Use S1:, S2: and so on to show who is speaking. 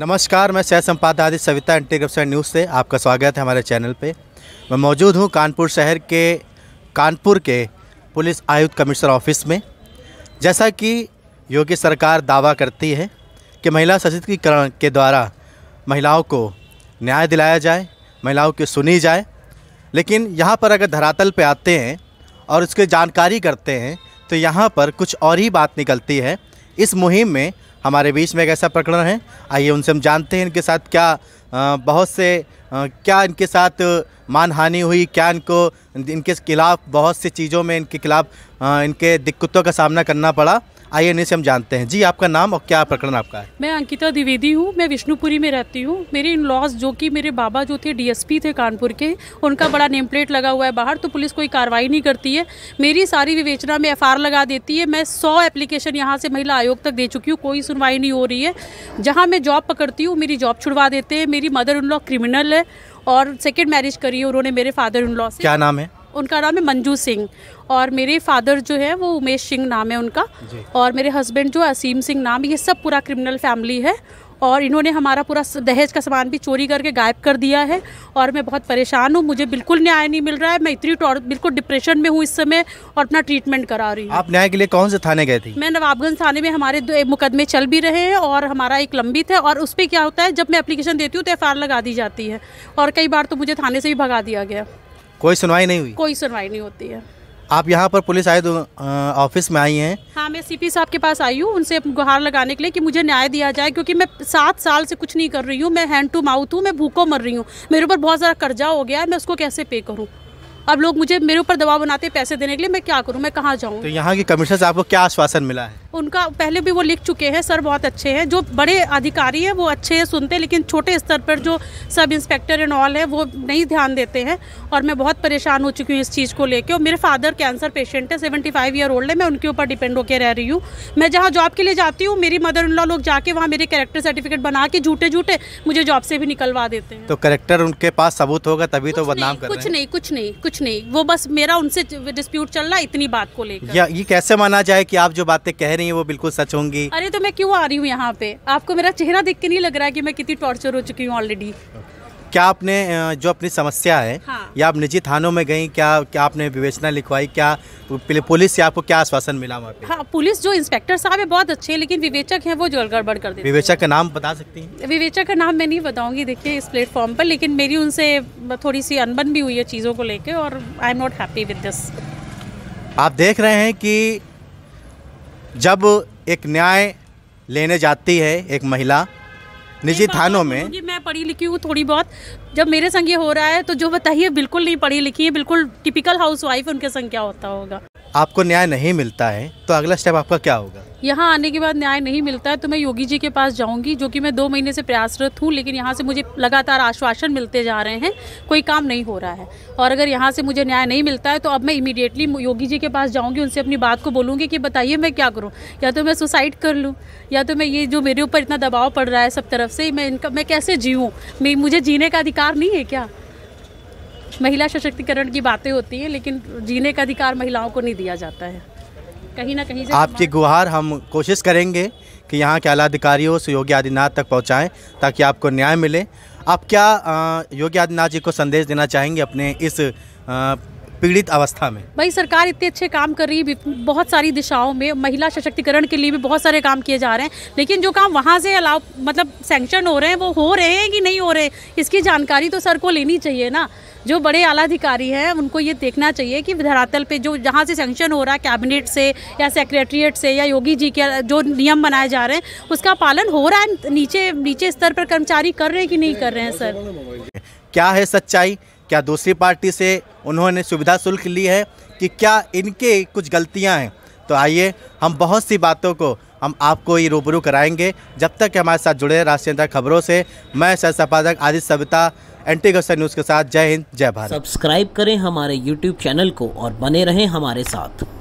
S1: नमस्कार मैं सह संपादक सविता एंटी करप्शन न्यूज़ से आपका स्वागत है हमारे चैनल पे मैं मौजूद हूँ कानपुर शहर के कानपुर के पुलिस आयुक्त कमिश्नर ऑफिस में जैसा कि योगी सरकार दावा करती है कि महिला सशक्तिकरण के द्वारा महिलाओं को न्याय दिलाया जाए महिलाओं की सुनी जाए लेकिन यहाँ पर अगर धरातल पर आते हैं और उसकी जानकारी करते हैं तो यहाँ पर कुछ और ही बात निकलती है इस मुहिम में हमारे बीच में एक ऐसा प्रकरण है आइए उनसे हम जानते हैं इनके साथ क्या बहुत से क्या इनके साथ मानहानि हुई क्या इनको इनके खिलाफ़ बहुत सी चीज़ों में इनके खिलाफ़ इनके दिक्कतों का सामना करना पड़ा इन्हें से हम जानते हैं जी आपका नाम और क्या प्रकरण आपका है
S2: मैं अंकिता द्विवेदी हूँ मैं विष्णुपुरी में रहती हूँ मेरे इन लॉज जो कि मेरे बाबा जो थे डीएसपी थे कानपुर के उनका बड़ा नेम प्लेट लगा हुआ है बाहर तो पुलिस कोई कार्रवाई नहीं करती है मेरी सारी विवेचना में एफ लगा देती है मैं सौ एप्लीकेशन यहाँ से महिला आयोग तक दे चुकी हूँ कोई सुनवाई नहीं हो रही है जहाँ मैं जॉब पकड़ती हूँ मेरी जॉब छुड़वा देते हैं मेरी मदर इन लॉ क्रिमिनल है और सेकेंड मैरिज करी है उन्होंने मेरे फादर इन लॉ से क्या नाम है उनका नाम है मंजू सिंह और मेरे फादर जो है वो उमेश सिंह नाम है उनका और मेरे हस्बैंड जो असीम सिंह नाम ये सब पूरा क्रिमिनल फैमिली है और इन्होंने हमारा पूरा दहेज का सामान भी चोरी करके गायब कर दिया है और मैं बहुत परेशान हूँ मुझे बिल्कुल न्याय नहीं मिल रहा है मैं इतनी बिल्कुल डिप्रेशन में हूँ इस समय और अपना ट्रीटमेंट करा रही हूँ आप
S1: न्याय के लिए कौन से थाने गए थे
S2: मैं नवाबगंज थाने में हमारे दो मुकदमे चल भी रहे हैं और हमारा एक लंबित है और उस पर क्या होता है जब मैं अप्लीकेशन देती हूँ तो एफ लगा दी जाती है और कई बार तो मुझे थाने से भी भगा दिया गया
S1: कोई सुनवाई नहीं हुई
S2: कोई सुनवाई नहीं होती है
S1: आप यहाँ पर पुलिस आए तो, ऑफिस में आई हैं
S2: हाँ मैं सीपी साहब के पास आई हूँ उनसे गुहार लगाने के लिए कि मुझे न्याय दिया जाए क्योंकि मैं सात साल से कुछ नहीं कर रही हूँ मैं हैंड टू माउथ हूँ मैं भूखों मर रही हूँ मेरे ऊपर बहुत ज़्यादा कर्जा हो गया है मैं उसको कैसे पे करूँ अब लोग मुझे मेरे ऊपर दबाव बनाते पैसे देने के लिए मैं क्या करूँ मैं कहाँ जाऊँ
S1: तो यहाँ की कमिश्नर से आपको क्या आश्वासन मिला है
S2: उनका पहले भी वो लिख चुके हैं सर बहुत अच्छे हैं जो बड़े अधिकारी हैं वो अच्छे हैं सुनते हैं लेकिन छोटे स्तर पर जो सब इंस्पेक्टर एंड ऑल है वो नहीं ध्यान देते हैं और मैं बहुत परेशान हो चुकी हूँ इस चीज़ को लेकर और मेरे फादर कैंसर पेशेंट है सेवेंटी फाइव ईयर ओल्ड है मैं उनके ऊपर डिपेंड होकर रह रही हूँ मैं जहाँ जॉब के लिए जाती हूँ मेरी मदर इन लॉ लोग जाके वहाँ मेरे करेक्टर सर्टिफिकेट बना के झूठे झूठे मुझे जॉब से भी निकलवा देते
S1: हैं तो करेक्टर उनके पास सबूत होगा तभी तो बदनाम कर कुछ नहीं
S2: कुछ नहीं कुछ नहीं वो बस मेरा उनसे डिस्प्यूट चल रहा है इतनी बात को लेकर
S1: ये कैसे माना जाए कि आप जो बातें कह रही है वो बिल्कुल सच होंगी
S2: अरे तो मैं क्यों आ रही हूँ यहाँ पे आपको मेरा चेहरा देख के नहीं लग रहा है कि मैं कितनी टॉर्चर हो चुकी हूँ ऑलरेडी
S1: क्या आपने जो अपनी समस्या है हाँ। या आप निजी थानों में गई क्या क्या आपने विवेचना लिखवाई क्या पुलिस से आपको क्या आश्वासन मिला वहाँ पे
S2: हाँ पुलिस जो इंस्पेक्टर साहब है बहुत अच्छे हैं लेकिन विवेचक हैं वो जो गड़बड़ कर देते
S1: विवेचक का नाम बता सकती
S2: हैं विवेचक का नाम मैं नहीं बताऊंगी देखिए इस प्लेटफॉर्म पर लेकिन मेरी उनसे थोड़ी सी अनबन भी हुई है चीज़ों को लेकर और I am not happy with this
S1: आप देख रहे हैं कि जब एक न्याय लेने जाती है एक महिला निजी थानों में
S2: मैं पढ़ी लिखी हूँ थोड़ी बहुत जब मेरे संग ये हो रहा है तो जो बताइए बिल्कुल नहीं पढ़ी लिखी है बिल्कुल टिपिकल हाउस वाइफ उनके संग क्या होता होगा
S1: आपको न्याय नहीं मिलता है तो अगला स्टेप आपका क्या होगा
S2: यहाँ आने के बाद न्याय नहीं मिलता है तो मैं योगी जी के पास जाऊंगी जो कि मैं दो महीने से प्रयासरत हूँ लेकिन यहाँ से मुझे लगातार आश्वासन मिलते जा रहे हैं कोई काम नहीं हो रहा है और अगर यहाँ से मुझे न्याय नहीं मिलता है तो अब मैं इमीडिएटली योगी जी के पास जाऊँगी उनसे अपनी बात को बोलूँगी कि बताइए मैं क्या करूँ या तो मैं सुसाइड कर लूँ या तो मैं ये जो मेरे ऊपर इतना दबाव पड़ रहा है सब तरफ से मैं इनका मैं कैसे जीऊँ मुझे जीने का अधिकार नहीं है क्या महिला सशक्तिकरण की बातें होती हैं लेकिन जीने का अधिकार महिलाओं को नहीं दिया जाता है कहीं ना कहीं आपकी
S1: गुहार हम कोशिश करेंगे कि यहाँ के आलाधिकारियों से योगी आदित्यनाथ तक पहुँचाएँ ताकि आपको न्याय मिले आप क्या योगी आदित्यनाथ जी को संदेश देना चाहेंगे अपने इस पीड़ित अवस्था में
S2: भाई सरकार इतने अच्छे काम कर रही है बहुत सारी दिशाओं में महिला सशक्तिकरण के लिए भी बहुत सारे काम किए जा रहे हैं लेकिन जो काम वहाँ से अलाव मतलब सैंक्शन हो रहे हैं वो हो रहे हैं कि नहीं हो रहे इसकी जानकारी तो सर को लेनी चाहिए ना जो बड़े आला अधिकारी हैं उनको ये देखना चाहिए कि धरातल पे जो जहाँ से सेंक्शन हो रहा है कैबिनेट से या सेक्रेटरीट से या योगी जी के जो नियम बनाए जा रहे हैं उसका पालन हो रहा है नीचे नीचे स्तर पर कर्मचारी कर रहे हैं कि नहीं कर रहे हैं सर
S1: क्या है सच्चाई क्या दूसरी पार्टी से उन्होंने सुविधा शुल्क ली है कि क्या इनके कुछ गलतियां हैं तो आइए हम बहुत सी बातों को हम आपको ये रूबरू कराएंगे जब तक हमारे साथ जुड़े राष्ट्रीय खबरों से मैं सर संपादक आदित्य सविता एंटी गोसर न्यूज़ के साथ जय हिंद जय भारत
S2: सब्सक्राइब करें हमारे यूट्यूब चैनल को और बने रहें हमारे साथ